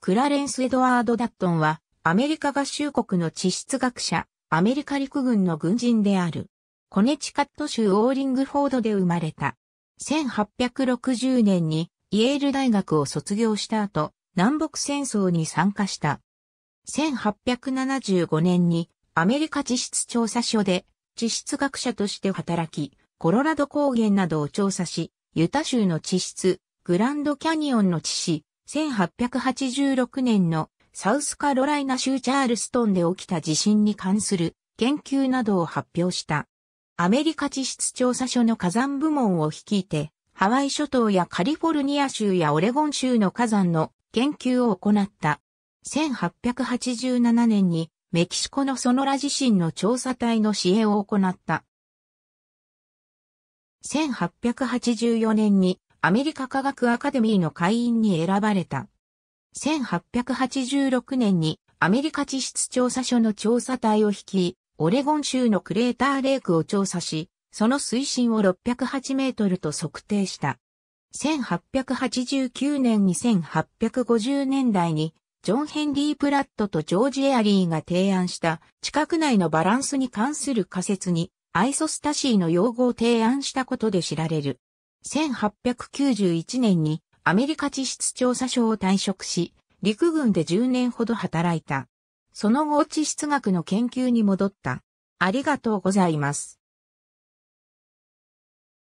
クラレンス・エドワード・ダットンは、アメリカ合衆国の地質学者、アメリカ陸軍の軍人である。コネチカット州オーリングフォードで生まれた。1860年にイェール大学を卒業した後、南北戦争に参加した。1875年にアメリカ地質調査所で地質学者として働き、コロラド高原などを調査し、ユタ州の地質、グランドキャニオンの地質、1886年のサウスカロライナ州チャールストンで起きた地震に関する研究などを発表した。アメリカ地質調査所の火山部門を率いて、ハワイ諸島やカリフォルニア州やオレゴン州の火山の研究を行った。1887年にメキシコのソノラ地震の調査隊の支援を行った。1884年にアメリカ科学アカデミーの会員に選ばれた。1886年にアメリカ地質調査所の調査隊を率い、オレゴン州のクレーターレイクを調査し、その水深を608メートルと測定した。1889年に1850年代に、ジョン・ヘンリー・プラットとジョージ・エアリーが提案した地殻内のバランスに関する仮説にアイソスタシーの用語を提案したことで知られる。1891年にアメリカ地質調査所を退職し、陸軍で10年ほど働いた。その後地質学の研究に戻った。ありがとうございます。